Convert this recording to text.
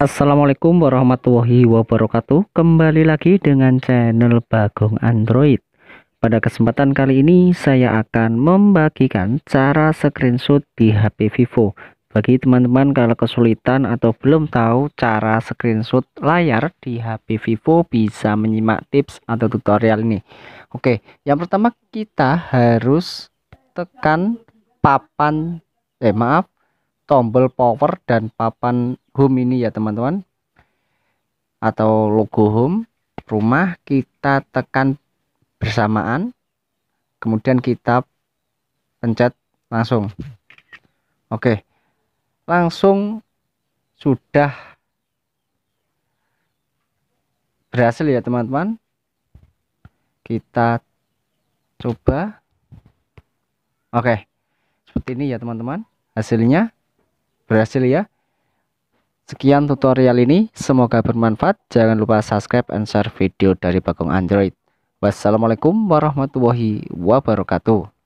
Assalamualaikum warahmatullahi wabarakatuh Kembali lagi dengan channel Bagong Android Pada kesempatan kali ini saya akan membagikan cara screenshot di HP Vivo Bagi teman-teman kalau kesulitan atau belum tahu cara screenshot layar di HP Vivo Bisa menyimak tips atau tutorial ini Oke, yang pertama kita harus tekan papan Eh maaf, tombol power dan papan home ini ya teman-teman atau logo home rumah kita tekan bersamaan kemudian kita pencet langsung oke langsung sudah berhasil ya teman-teman kita coba oke seperti ini ya teman-teman hasilnya Berhasil ya? Sekian tutorial ini, semoga bermanfaat. Jangan lupa subscribe and share video dari Bagong Android. Wassalamualaikum warahmatullahi wabarakatuh.